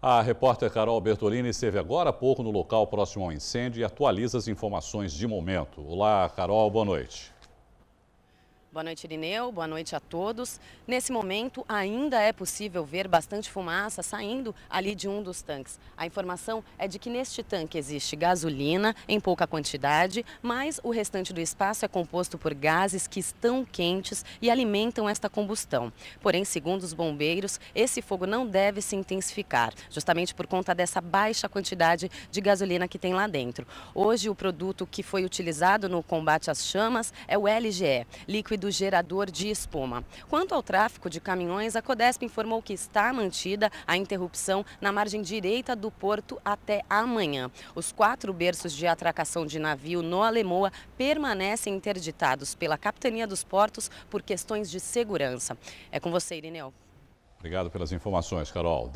A repórter Carol Bertolini esteve agora há pouco no local próximo ao incêndio e atualiza as informações de momento. Olá, Carol, boa noite. Boa noite, Irineu. Boa noite a todos. Nesse momento, ainda é possível ver bastante fumaça saindo ali de um dos tanques. A informação é de que neste tanque existe gasolina em pouca quantidade, mas o restante do espaço é composto por gases que estão quentes e alimentam esta combustão. Porém, segundo os bombeiros, esse fogo não deve se intensificar, justamente por conta dessa baixa quantidade de gasolina que tem lá dentro. Hoje, o produto que foi utilizado no combate às chamas é o LGE, líquido do gerador de espuma. Quanto ao tráfego de caminhões, a Codesp informou que está mantida a interrupção na margem direita do porto até amanhã. Os quatro berços de atracação de navio no Alemoa permanecem interditados pela Capitania dos Portos por questões de segurança. É com você, Irineu. Obrigado pelas informações, Carol.